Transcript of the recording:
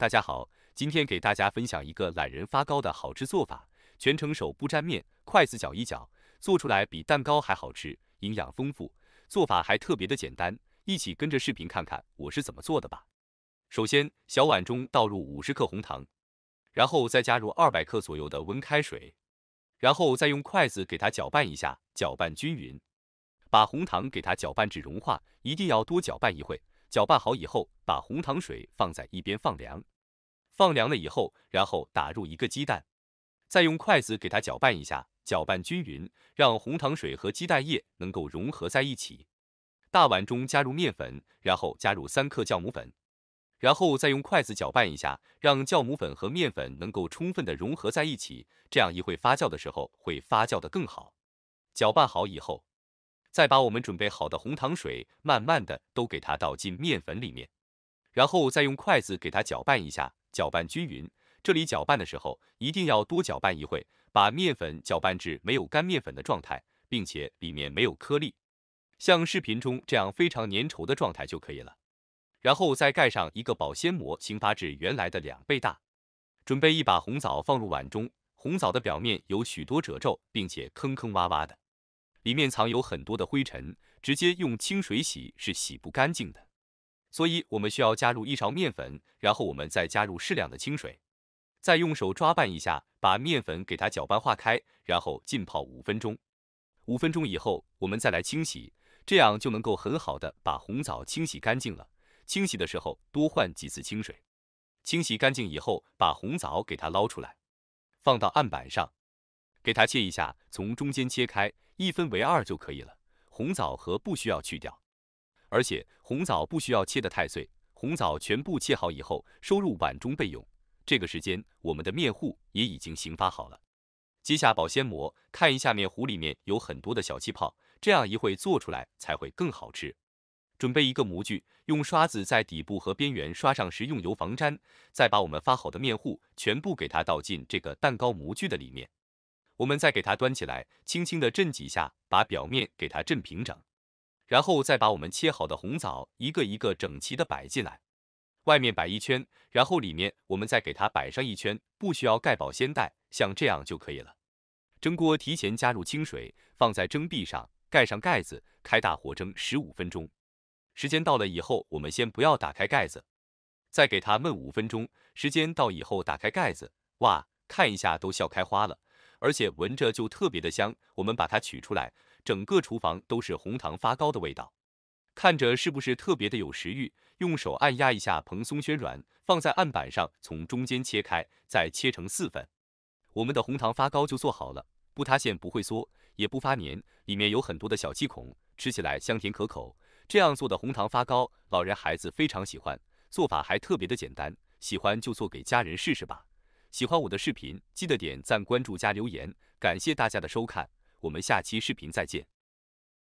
大家好，今天给大家分享一个懒人发糕的好吃做法，全程手不沾面，筷子搅一搅，做出来比蛋糕还好吃，营养丰富，做法还特别的简单，一起跟着视频看看我是怎么做的吧。首先小碗中倒入五十克红糖，然后再加入二百克左右的温开水，然后再用筷子给它搅拌一下，搅拌均匀，把红糖给它搅拌至融化，一定要多搅拌一会。搅拌好以后，把红糖水放在一边放凉。放凉了以后，然后打入一个鸡蛋，再用筷子给它搅拌一下，搅拌均匀，让红糖水和鸡蛋液能够融合在一起。大碗中加入面粉，然后加入三克酵母粉，然后再用筷子搅拌一下，让酵母粉和面粉能够充分的融合在一起，这样一会发酵的时候会发酵的更好。搅拌好以后。再把我们准备好的红糖水慢慢的都给它倒进面粉里面，然后再用筷子给它搅拌一下，搅拌均匀。这里搅拌的时候一定要多搅拌一会，把面粉搅拌至没有干面粉的状态，并且里面没有颗粒，像视频中这样非常粘稠的状态就可以了。然后再盖上一个保鲜膜，醒发至原来的两倍大。准备一把红枣放入碗中，红枣的表面有许多褶皱，并且坑坑洼洼的。里面藏有很多的灰尘，直接用清水洗是洗不干净的，所以我们需要加入一勺面粉，然后我们再加入适量的清水，再用手抓拌一下，把面粉给它搅拌化开，然后浸泡五分钟。五分钟以后，我们再来清洗，这样就能够很好的把红枣清洗干净了。清洗的时候多换几次清水。清洗干净以后，把红枣给它捞出来，放到案板上，给它切一下，从中间切开。一分为二就可以了，红枣和不需要去掉，而且红枣不需要切得太碎，红枣全部切好以后，收入碗中备用。这个时间，我们的面糊也已经醒发好了，揭下保鲜膜，看一下面糊里面有很多的小气泡，这样一会做出来才会更好吃。准备一个模具，用刷子在底部和边缘刷上食用油防粘，再把我们发好的面糊全部给它倒进这个蛋糕模具的里面。我们再给它端起来，轻轻地震几下，把表面给它震平整，然后再把我们切好的红枣一个一个整齐的摆进来，外面摆一圈，然后里面我们再给它摆上一圈，不需要盖保鲜袋，像这样就可以了。蒸锅提前加入清水，放在蒸篦上，盖上盖子，开大火蒸十五分钟。时间到了以后，我们先不要打开盖子，再给它焖五分钟。时间到以后，打开盖子，哇，看一下都笑开花了。而且闻着就特别的香，我们把它取出来，整个厨房都是红糖发糕的味道，看着是不是特别的有食欲？用手按压一下，蓬松暄软，放在案板上，从中间切开，再切成四份，我们的红糖发糕就做好了，不塌陷，不会缩，也不发黏，里面有很多的小气孔，吃起来香甜可口。这样做的红糖发糕，老人孩子非常喜欢，做法还特别的简单，喜欢就做给家人试试吧。喜欢我的视频，记得点赞、关注加留言。感谢大家的收看，我们下期视频再见。